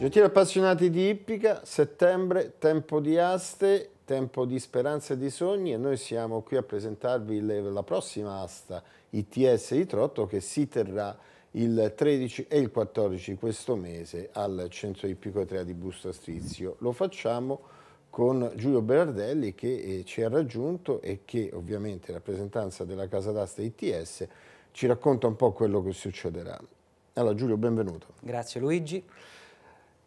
Gentili appassionati di Ippica, settembre, tempo di aste, tempo di speranze e di sogni e noi siamo qui a presentarvi le, la prossima asta ITS di Trotto che si terrà il 13 e il 14 questo mese al centro ippico 3 di Busto Astrizio. Lo facciamo con Giulio Berardelli che eh, ci ha raggiunto e che ovviamente in rappresentanza della casa d'asta ITS ci racconta un po' quello che succederà. Allora Giulio, benvenuto. Grazie Luigi.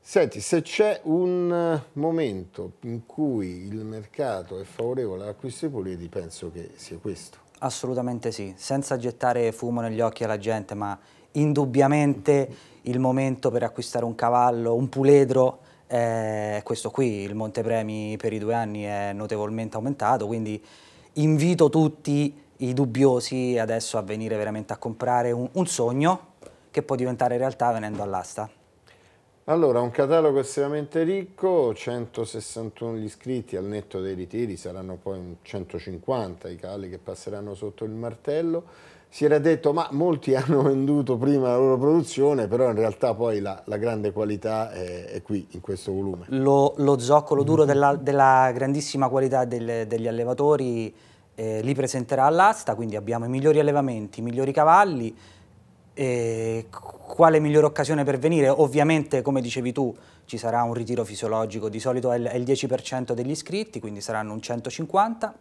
Senti, se c'è un eh, momento in cui il mercato è favorevole all'acquisto di Puliti, penso che sia questo. Assolutamente sì, senza gettare fumo negli occhi alla gente, ma indubbiamente il momento per acquistare un cavallo, un puledro, eh, è questo qui, il montepremi per i due anni è notevolmente aumentato, quindi invito tutti i dubbiosi adesso a venire veramente a comprare un, un sogno che può diventare realtà venendo all'asta. Allora, un catalogo estremamente ricco, 161 gli iscritti al netto dei ritiri, saranno poi 150 i cali che passeranno sotto il martello. Si era detto, ma molti hanno venduto prima la loro produzione, però in realtà poi la, la grande qualità è, è, qui, in questo volume. Lo, lo zoccolo duro della, della grandissima qualità del, degli allevatori eh, li presenterà all'asta, quindi abbiamo i migliori allevamenti, i migliori cavalli, e quale migliore occasione per venire? Ovviamente, come dicevi tu, ci sarà un ritiro fisiologico, di solito è il 10% degli iscritti, quindi saranno un 150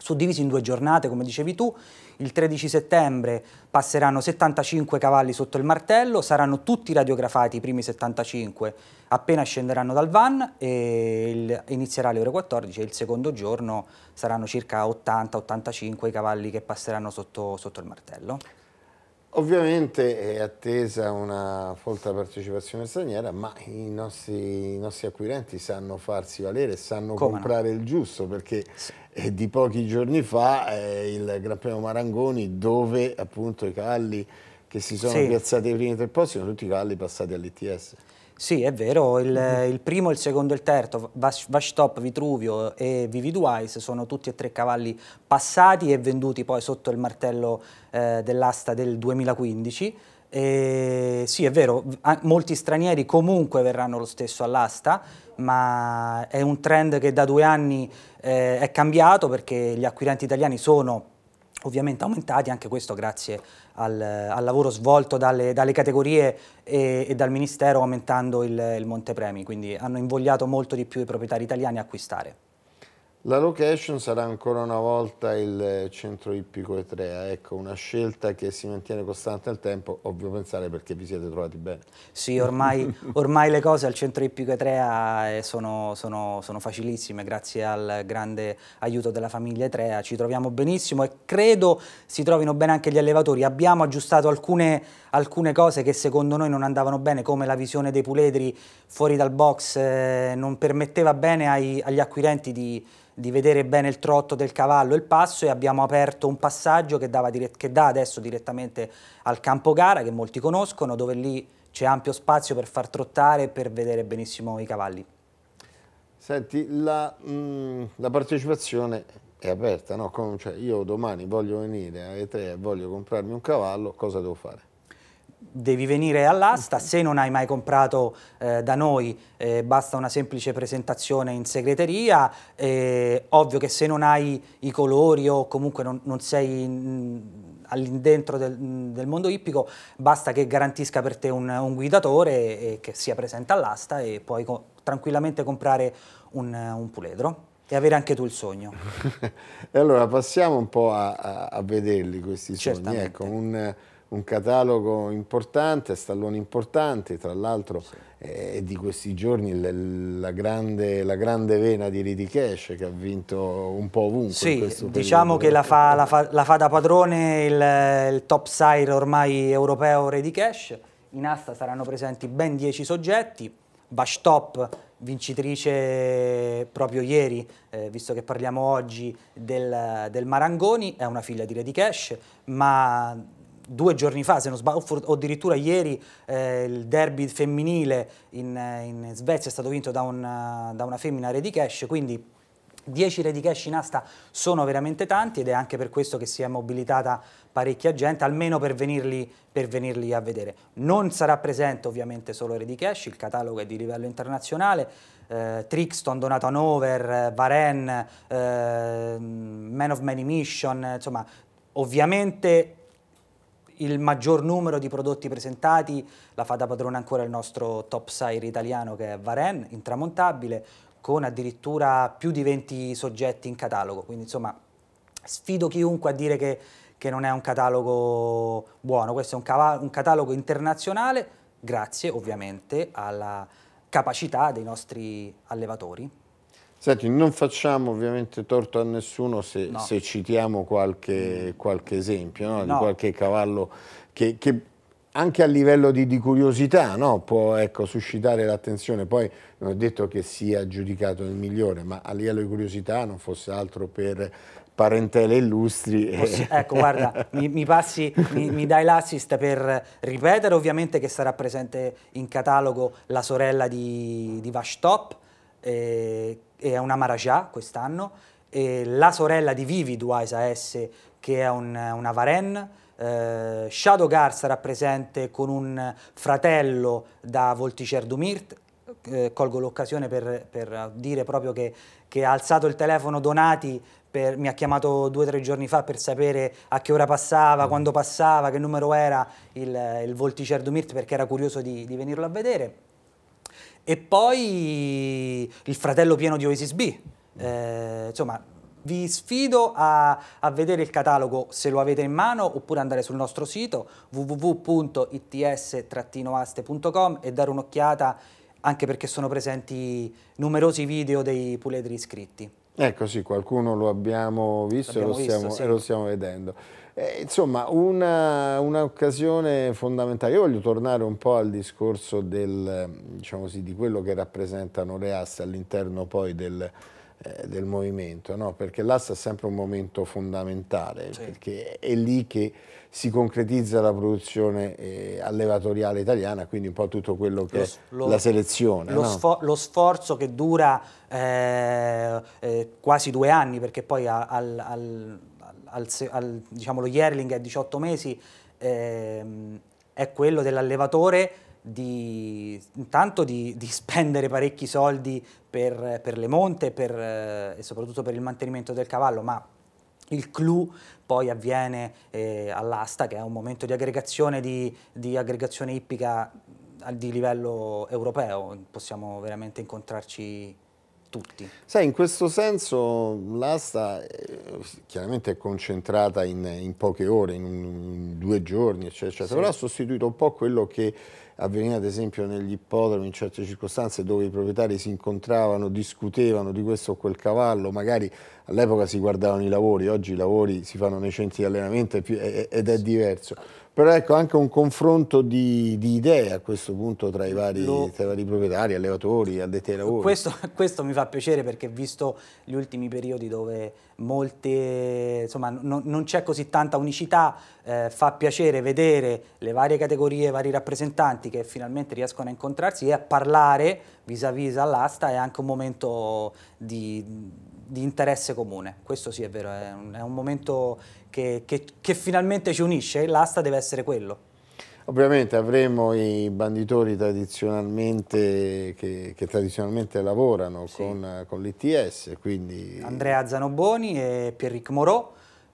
suddivisi in due giornate, come dicevi tu. Il 13 settembre passeranno 75 cavalli sotto il martello, saranno tutti radiografati i primi 75 appena scenderanno dal van e il, inizierà alle ore 14 e il secondo giorno saranno circa 80-85 i cavalli che passeranno sotto, sotto il martello. Ovviamente è attesa una folta partecipazione straniera, ma i nostri, i nostri acquirenti sanno farsi valere, sanno Come comprare no? il giusto, perché sì. eh, di pochi giorni fa eh, il Gran Premio Marangoni, dove appunto i cavalli che si sono sì. piazzati ai primi tre posti sono tutti i cavalli passati all'ITS. Sì, è vero, il, mm. il primo, il secondo e il terzo, Vashtop, Vitruvio e Vivid sono tutti e tre cavalli passati e venduti poi sotto il martello eh, dell'asta del 2015. Eh, sì, è vero, molti stranieri comunque verranno lo stesso all'asta, ma è un trend che da due anni eh, è cambiato perché gli acquirenti italiani sono ovviamente aumentati, anche questo grazie al, al lavoro svolto dalle, dalle categorie e, e, dal Ministero aumentando il, il montepremi, quindi hanno invogliato molto di più i proprietari italiani a acquistare. La location sarà ancora una volta il centro ippico Etrea, eh. ecco una scelta che si mantiene costante nel tempo, ovvio pensare perché vi siete trovati bene. Sì, ormai, ormai le cose al centro ippico Etrea eh, sono, sono, sono, facilissime grazie al grande aiuto della famiglia Etrea, eh. ci troviamo benissimo e credo si trovino bene anche gli allevatori, abbiamo aggiustato alcune, alcune cose che secondo noi non andavano bene, come la visione dei puledri fuori dal box, eh, non permetteva bene ai, agli acquirenti di, di, vedere bene il trotto del cavallo e il passo e abbiamo aperto un passaggio che, che dà adesso direttamente al campo gara, che molti conoscono, dove lì c'è ampio spazio per far trottare e per vedere benissimo i cavalli. Senti, la, mh, mm, la partecipazione è aperta, no? Con, cioè io domani voglio venire a E3 e voglio comprarmi un cavallo, cosa devo fare? devi venire all'asta, se non hai mai comprato eh, da noi eh, basta una semplice presentazione in segreteria, eh, ovvio che se non hai i colori o comunque non, non sei all'indentro del, del, mondo ippico basta che garantisca per te un, un guidatore che sia presente all'asta e puoi co tranquillamente comprare un, un puledro e avere anche tu il sogno. e allora passiamo un po' a, a, a vederli questi sogni. Ecco, Certamente. Ecco, un, un catalogo importante, stalloni importanti, tra l'altro sì. eh, di questi giorni la, grande, la, grande, vena di Ridi Cash che ha vinto un po' ovunque. Sì, diciamo che la fa, la, fa, la fa, da padrone il, il top sire ormai europeo Ridi Cash, in asta saranno presenti ben 10 soggetti, Bashtop vincitrice proprio ieri, eh, visto che parliamo oggi del, del Marangoni, è una figlia di Redi Cash, ma due giorni fa, se non sbaglio, o addirittura ieri eh, il derby femminile in, in, Svezia è stato vinto da una, da una femmina Ready Cash, quindi 10 ready cash in asta sono veramente tanti ed è anche per questo che si è mobilitata parecchia gente, almeno per venirli, per venirli a vedere. Non sarà presente ovviamente solo ready cash, il catalogo è di livello internazionale, eh, Trixton, Donato Hanover, Varenne, eh, Man of Many Mission, insomma ovviamente il maggior numero di prodotti presentati la fa da padrone ancora il nostro top sire italiano che è Varenne, intramontabile, con addirittura più di 20 soggetti in catalogo, quindi insomma sfido chiunque a dire che, che non è un catalogo buono, questo è un, un catalogo internazionale grazie ovviamente alla capacità dei nostri allevatori. Senti, non facciamo ovviamente torto a nessuno se, no. se citiamo qualche, qualche esempio, no? No. di qualche cavallo che, che anche a livello di, di curiosità no? può ecco, suscitare l'attenzione. Poi non è detto che sia giudicato il migliore, ma a livello di curiosità non fosse altro per parentele illustri. Possi ecco, guarda, mi, mi, passi, mi, mi dai l'assist per ripetere ovviamente che sarà presente in catalogo la sorella di, di Vashtop, e è una Marajà quest'anno, la sorella di Vivi Duaisa S, che è un, una Varen. eh, Shadow Gar sarà presente con un fratello da Volticer Dumirt, eh, colgo l'occasione per, per, dire proprio che, che, ha alzato il telefono Donati, per, mi ha chiamato due o tre giorni fa per sapere a che ora passava, mm. quando passava, che numero era il, il Volticer Dumirt perché era curioso di, di venirlo a vedere. E poi il fratello pieno di Oasis B. Eh, insomma, vi sfido a, a, vedere il catalogo se lo avete in mano oppure andare sul nostro sito www.its-aste.com e dare un'occhiata anche perché sono presenti numerosi video dei puledri iscritti. Ecco sì, qualcuno lo abbiamo visto, abbiamo e, lo visto stiamo, sì. lo stiamo, vedendo. Eh, insomma, un'occasione una fondamentale. Io voglio tornare un po' al discorso del, diciamo così, di quello che rappresentano le asse all'interno poi del, eh, del movimento, no? perché l'asse è sempre un momento fondamentale, sì. perché è lì che si concretizza la produzione eh, allevatoriale italiana, quindi un po' tutto quello che lo, è la selezione. Lo, no? sfor lo sforzo che dura eh, eh, quasi due anni, perché poi al, al, al, diciamo, lo yearling a 18 mesi ehm, è quello dell'allevatore di, intanto di, di, spendere parecchi soldi per, per le monte per, eh, e soprattutto per il mantenimento del cavallo, ma il clou poi avviene eh, all'asta, che è un momento di aggregazione, di, di aggregazione ippica di livello europeo, possiamo veramente incontrarci tutti. Sai, in questo senso l'asta eh, chiaramente è concentrata in, in poche ore, in, in, due giorni, eccetera, eccetera, sì. però ha sostituito un po' quello che avveniva ad esempio negli ippodromi in certe circostanze dove i proprietari si incontravano, discutevano di questo o quel cavallo, magari all'epoca si guardavano i lavori, oggi i lavori si fanno nei centri di allenamento ed è diverso. Però ecco anche un confronto di, di idee a questo punto tra i, vari, no. tra i vari, proprietari, allevatori, addetti ai lavori. Questo, questo mi fa piacere perché visto gli ultimi periodi dove molte, insomma, non, non c'è così tanta unicità, eh, fa piacere vedere le varie categorie, i vari rappresentanti che finalmente riescono a incontrarsi e a parlare vis-à-vis all'asta, è anche un momento di di interesse comune, questo sì è vero, è un, è un momento che, che, che finalmente ci unisce e l'asta deve essere quello. Ovviamente avremo i banditori tradizionalmente, che, che tradizionalmente lavorano sì. con, con l'ITS. Quindi... Andrea Zanoboni e Pierrick Moreau.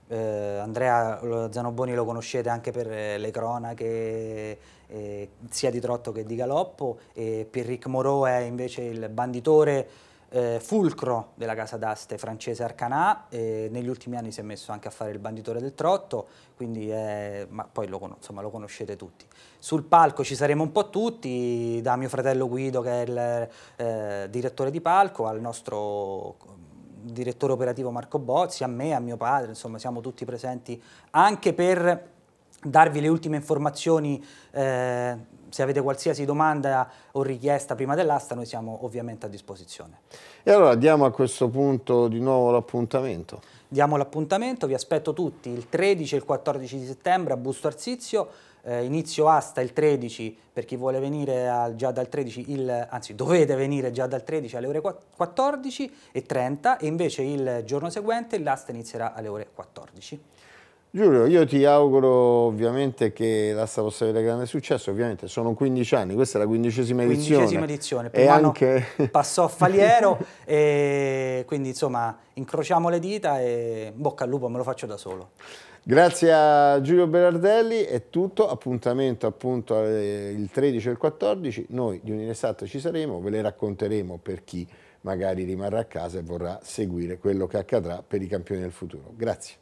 Eh, Andrea Zanoboni lo conoscete anche per eh, le cronache eh, sia di Trotto che di Galoppo e Pierrick Moreau è invece il banditore eh, fulcro della casa d'aste francese Arcanà, e negli ultimi anni si è messo anche a fare il banditore del trotto, quindi eh, ma poi lo, insomma, lo, conoscete tutti. Sul palco ci saremo un po' tutti, da mio fratello Guido che è il eh, direttore di palco, al nostro direttore operativo Marco Bozzi, a me, a mio padre, insomma siamo tutti presenti anche per darvi le ultime informazioni, eh, se avete qualsiasi domanda o richiesta prima dell'asta, noi siamo ovviamente a disposizione. E allora diamo a questo punto di nuovo l'appuntamento. Diamo l'appuntamento, vi aspetto tutti il 13 e il 14 di settembre a Busto Arsizio, eh, inizio asta il 13 per chi vuole venire al, già dal 13, il, anzi dovete venire già dal 13 alle ore 14 e 30 e invece il giorno seguente l'asta inizierà alle ore 14. Giulio, io ti auguro ovviamente che l'asta possa avere grande successo, ovviamente sono 15 anni, questa è la quindicesima edizione. Quindicesima edizione, primo e anche... passò Faliero, e quindi insomma incrociamo le dita e bocca al lupo, me lo faccio da solo. Grazie a Giulio Berardelli, è tutto, appuntamento appunto il 13 e il 14, noi di Uniresat ci saremo, ve le racconteremo per chi magari rimarrà a casa e vorrà seguire quello che accadrà per i campioni del futuro. Grazie.